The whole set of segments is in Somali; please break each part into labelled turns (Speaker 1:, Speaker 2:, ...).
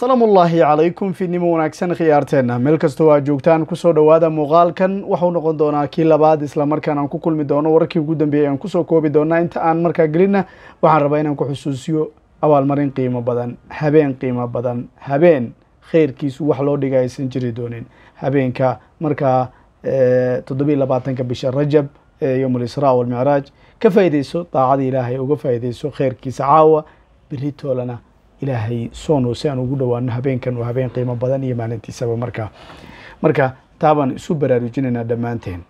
Speaker 1: salaamullaahi calaykum fiidnimo wanaagsan khiyaarteenna meel kastoo aad joogtaan kusoo dhowaada muuqaalkan waxau noqon doonaa kii labaad islamarkaan aan ku kulmi doono wararkii ugu dambeeyey aan kusoo koobi doonaa inta aan markaa gelinna waxaan rabaa inaan ku xusuusiyo abaalmarin qiimo badan habeen qiimo badan habeen kheyrkiisu wax loo dhiga aysan jiri doonin habeenka markaa eh, toddobiyi labaatanka bisha rajab ee eh, yowmulisraa walmicraaj ka faa'idayso daacada ilaahay uga faaidayso kheyrkiisa caawa beritoolana ilaahay soonow si aan ugu dhowaano habeenkan oo habeen qiimo badan iyo maalintiisaba markaa marka taabaan isu baraarujinaynaa dhammaanteen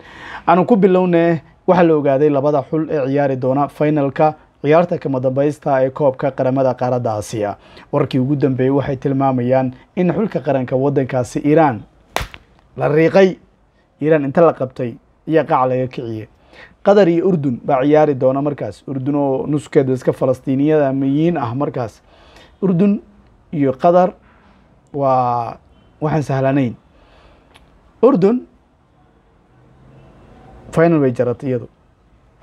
Speaker 1: aanu ku bilownee waxaa la ogaaday labada xul ee ciyaari doona finalka ciyaarta kama dambaysta ee koobka qaramada qaaradda aasiya warkii ugu dambeeyey waxay tilmaamayaan in xulka qaranka wadankaasi iiraan la riiqay iiraan inta la qabtay iyo qaac laga kiciyey qatar iyo urdun baa ciyaari doona markaas urdun oo nuskeeda iska falastiiniyada miyiin ah markaas urdun iyo qatar waa waxaan sahlanayn urdun final bay jaratay iyadu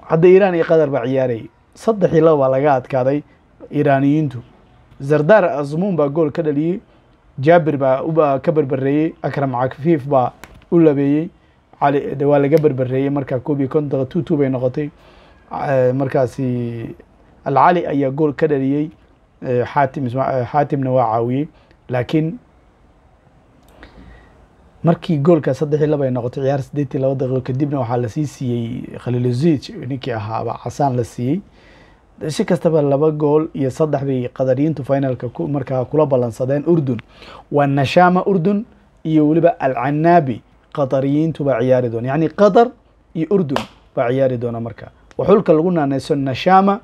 Speaker 1: hadda iiraan iyo qatar baa ciyaarayay saddex iyo laba baa laga adkaaday iiraaniyiintu zardar azmuun baa gool ka dhaliyey jaabir baa ka berbereeyey akram cafiif baa u labeeyey waa laga berbereeyey markaa koob iyo konton daqiiqa two two bay noqotay markaasi alcali ayaa gool ka dhaliyey xaatim eh, xaatimna eh, waa caawiyey laakiin markii goolka saddexii laba ay noqotay ciyaar sideetii laba daqiiqo kadibna waxaa lasii siiyey khaliilozic ninkii ahaaba casaan la siiyey si kastaba laba gool iyo saddex bay qadariyiintu finalka markaa kula ballansadeen urdun waa nashama urdun iyo weliba alcanaabi qadariyiintu baa ciyaari doona yacni qatar iyo urdun baa ciyaari doona marka wa xulka lagu naaneyso nashama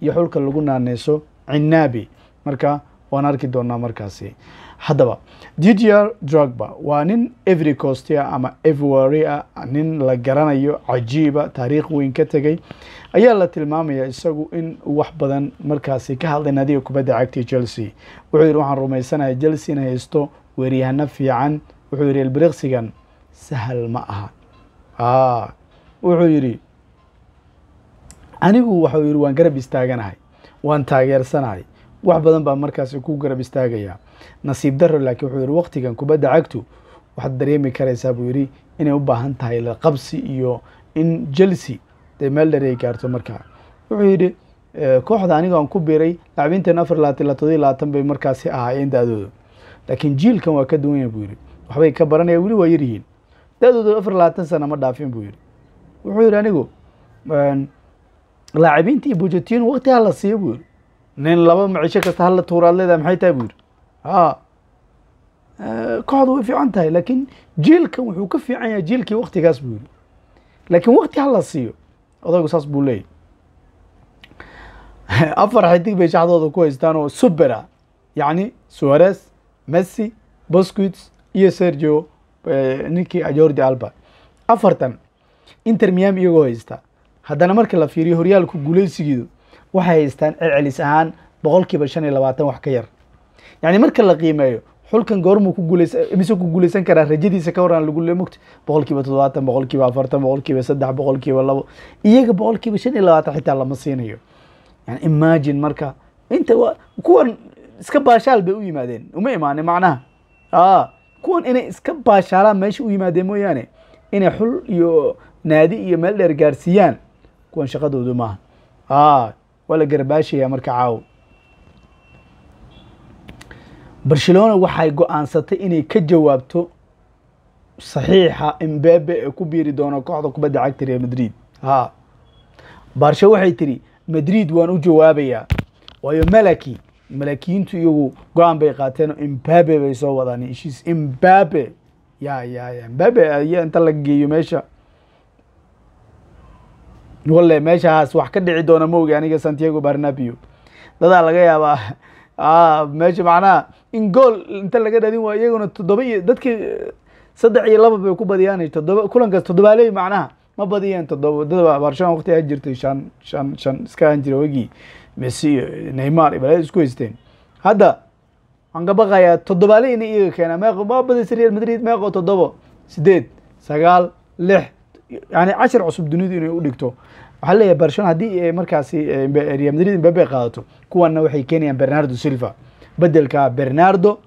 Speaker 1: iyo xulka lagu naaneyso cinaabi marka waan arki doonaa markaasi haddaba dgr drugba waa nin every costia ama everywarea nin la garanayo cajiiba taariikh weyn ka tegay ayaa la tilmaamaya isagu in wax badan markaasi ka hadlay nadiga kubadda cagtii chelsea wuxuu yidhi waxaan rumaysanaya chelsea inay haysto weeryahano fiican wuxuu yidhi elbriksigan sahal ma aha wuxuu yidhi anigu waxuu yidhi waan garab istaaganahay waan taageersanahay wax badan baa markaasi ku garab istaagayaa nasiib daro laakiin wuxuu yidhi wakhtigan kubadda cagtu waxaad dareemi karaysaa buu yidhi inay u baahan tahay laqabsi iyo in jelsi dee meel dheer ay gaarto markaa wuxuu yidhi eh, kooxda aniga aan ku biray lacbiinteena afar labaatan ila todoiy labaatan bay markaasi ahaayeen da laakiin jiilkan waa ka duwanya buu yidhi waxbay ka baranaya weli waa yaryihiin da-dooda afar labaatan sana ma dhaafin buu yidhi wuxuu yidhi anigu laacibiintii bujetin wakti hala siiyo buu yiri nin laba macisho kasta hala tuura ad leedahay maxay tahay buu yiri a kooxdu way fiican tahay laakiin jiilkan wuxuu ka fiican yahay jiilkii waktigaas buu yiri laakiin wakti hala siiyo odaygu saas buu leeyahy afar xidig bay shaxdooda ku haystaan oo subera yacni suares messi bosquits iyo sergio ninkii jordi alba afartan inter miami iyagoo haystaa haddana marka la fiiriyo horyaalku guulaysigiidu waxay haystaan celcelis ahaan boqolkiiba kiiba shan iyo labaatan wax ka yar yacni marka la qiimeeyo xulkan goormuu ku guulays mise ku guulaysan karaa rajadiisa ka horaan lagu le mogta boqol kiiba toddobaatan boqol afartan boqolkiiba kiiba saddex boqol labo iyaga boqolkiiba shan iyo labaatan xitaa lama siinayo yani imagine marka inta kuwan iska baashaal bay u yimaadeen uma imaane macnaha a kuwan inay iska baashaalaan meesha u yimaadeen mooyaane inay xul iyo naadi iyo meel dheer gaarsiiyaan kuwan shaqadoodu maaha waa la garabaashaya marka caaw barcelona waxay go-aansatay inay ka jawaabto saxiixa imbebe ee ku biiri doono kooxda kubadda cagta real madrid ha baarshe waxay tiri madrid waan u jawaabayaa waayo malaki malakiyiintu iyagu go-aan bay qaateenoo imbabe bay soo wadaan heshiis imbabe ya ya ya imbabe ayaa inta la geeyo meesha walle meeshahaas wax ka dhici doona maogi aniga santiago barnabio dadaa laga yaabaa ah, meesha macnaha in gool inta laga dhalin waa iyaguna todoba iyo dadkii eh, saddex iyo laba bay ku badiyaan todoba kulankaas toddobaaley macnaha ma badiyeen toddoba dada barshan waqti jirtay shan shan shan iska ahan jira wegii messi iyo eh, neymar iyo isku haysteen hadda waxaan ka baqayaa toddobaaleyna iyaga keena meeqo ma badisay real madrid meeqo toddobo sideed sagaal lix yani cashir cusub dunidu inay u dhigto waxaa leeyahay barcelona haddii eh, markaasi eh, eh, real madrid mbabe qaadato kuwanna waxay keenayaan bernardo silva bedelka bernardo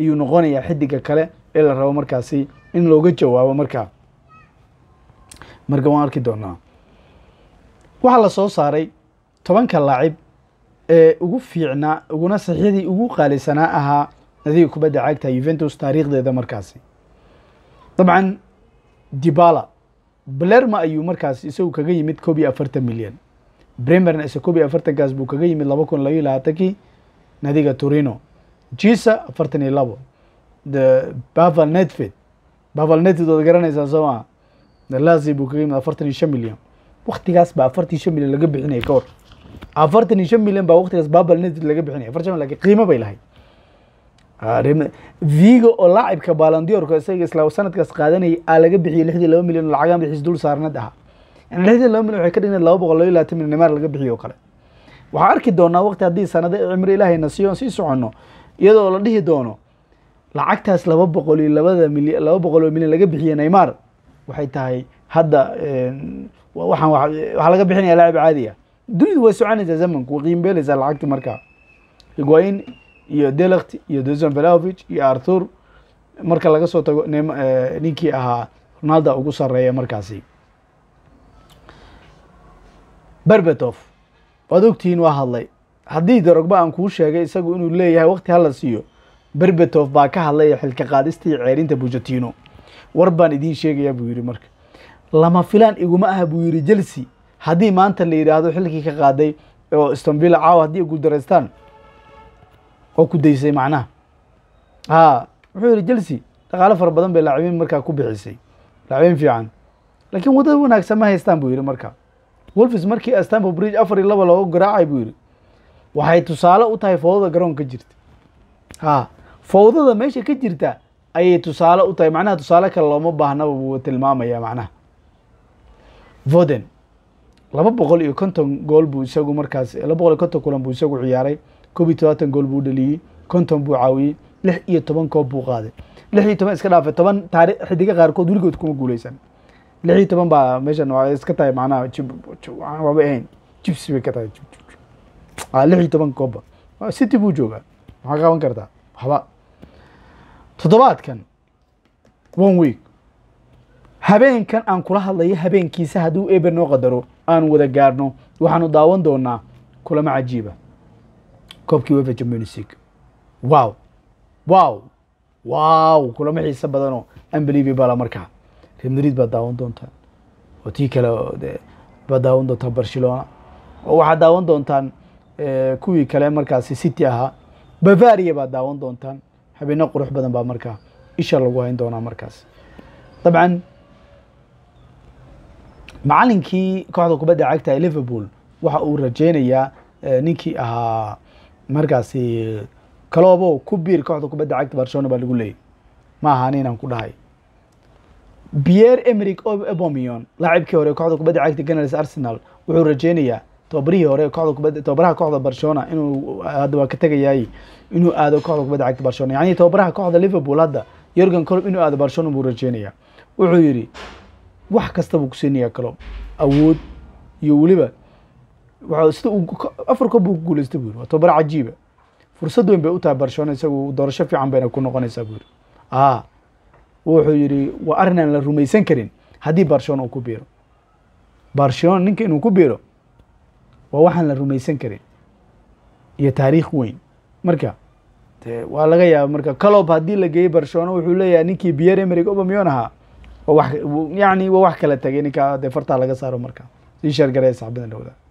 Speaker 1: ayuu noqonayaa xidiga kale ee la rabo markaasi in looga jawaabo marka marka waan arki doonaa waxaa la soo saaray tobanka laacib ee ugu fiicnaa uguna saxiixdii ugu qaalisanaa ahaa nadiga kubadda cagta yuventus taariikhdeeda markaasi dabcan dibala blerma ayuu markaas isagu kaga yimid koob iyo afartan milyan bremerna isa koob iyo afartankaas buu kaga yimid laba kun labaiyo labaatankii nadiga torino jisa afartan iyo labo baval netfed baval netfed waad garanaysaa soo maa buu kaga yimid afartan iyo shan milyan waktigaas baa afartan iyo shan milyan laga bixinaya ka hor afartan iyo shan milyan baa waktigaas baval netfed laga bixinaya afartan shan milyan laakiin qiimo bay lahayd vigo oo laacibka balandiorka isaga isla sanadkaas qaadanayay aa laga bixiyey lixdii laba milyan oo lacagaan bixiis dul saarnad ahaa lixdii laba milyan waxay ka dhigneed laba boqol iyo labaatan milyan neymar laga bixiyo kale waxaa arki doonaa waqti haddii sanado cimri ilaahayna siyoon sii soconno iyadoo la dhihi doono lacagtaas laba boqol iyo labada milyan laba boqol oo milyan laga bixiye neymar waxay tahay hadda waxaan waxaa laga bixinaya laacib caadiya dunidu way soconaysaa zamanku way qiimbeelaysaa lacagti markaa higwaayin iyo delakt iyo dusan valaovic iyo arthur marka laga soo tago eh, ninkii ahaa ronaldo ugu sareeya markaasi berbetov waad ogtihiin waa hadlay haddii darogba aan kuu sheegay isagu inuu leeyahay wakti hala siiyo berbetof baa ka hadlaya xilka qaadistii ceerinta bujatino war baan idiin sheegayaa buu yidhi marka lama filaan iguma ah buu yidhi chelsea haddii maanta la yidhaahdo xilkii ka qaaday oo istanbila caawa haddii guuldareystaan oo ku daysay macnaha haa wuxuu yidhi chelsea dhaqaalo fara badan bay laacibiin markaa ku bixisay laacibiin fiican laakiin waddada wanaagsan ma haystaan buu yidhi markaa wolfis markii astanford bridge afar iyo laba looga garaacay buu yidhi waxay tusaale u tahay fowdada garoonka ka jirta haa fowdada meesha ka jirta ayay tusaale u tahay macnaha tusaale kale looma baahnaba wuu tilmaamaya macnaha voden laba boqol iyo konton gool buu isagu markaas laba boqol iyo konton kulan buu isagu ciyaaray koob iyo gool buu dhaliyey konton buu caawiyey lix iyo toban koob buu qaaday lix iyo toban iska dhaafa toban taari xidiga qaarkood weligood kuma guuleysan lix iyo toban baa meeshan waa iska tahay macnaha waaba ahayn jibs bay ka tahay lix iyo toban koobba city buu joogaa maxaa qaban kartaa waxba toddobaadkan one week habeenkan aan kula hadlayo habeenkiisa hadduu eber noo qadaro aan wada gaarno waxaanu daawan doonaa kulamo cajiiba koobkii wefa champions league wow wow wow kulamo xiise badanoo unbelievable markaa real madrid baa daawan doontaan oo tii kale baa daawan doontaan barcelona oo waxaad daawan doontaan eh, kuwii kale markaasi city ahaa bavaria baad daawan doontaan habeeno qurux badan baa markaa isha lagu hayn doonaa markaas dabcan macalinkii kooxda kubadda cagta ee liverpool waxa uu rajeynayaa eh, ninkii ahaa markaasi kaloobow ku biir kooxda kubadda cagta barcelona baa lagu leeyay ma ahaan inaan ku dhahay pierre emeric ebomion laacibkii hore kooxda kubadda cagta ganars arsenal wuxuu rajeynayaa tobabarihii hore kooxda kubadda tobabaraha kooxda barcelona inuu hadda waa ka tegayaay inuu aado kooxda kubadda cagta barcelona yacni tobabaraha kooxda liverpool hadda yorgan colob inuu aado barcelona buu rajeynayaa wuxuu yidhi wax kasta buu ku siinayaa colob awood iyo weliba afar buu ku guulaysta buu yiri waa tobar cajiiba eh. fursad weyn bay u tahay barcelona isagu doorasho fiican bayna ku noqonaysaa buu yiri a wuxuu yidhi waa arrin la rumaysan karin haddii barcelona uu ku biiro barcelona ninka inuu ku biiro waa waxaan la rumaysan karin iyo taariikh weyn marka waa laga yaaba marka calob haddii la geeyey barcelona wuxuu leeyahay ninkii biyer emerig obamion ahaa waa wax yacni waa wax kala tegay ninkaa dee fartaa laga saaro marka sii sheergaraya saxbada dhowda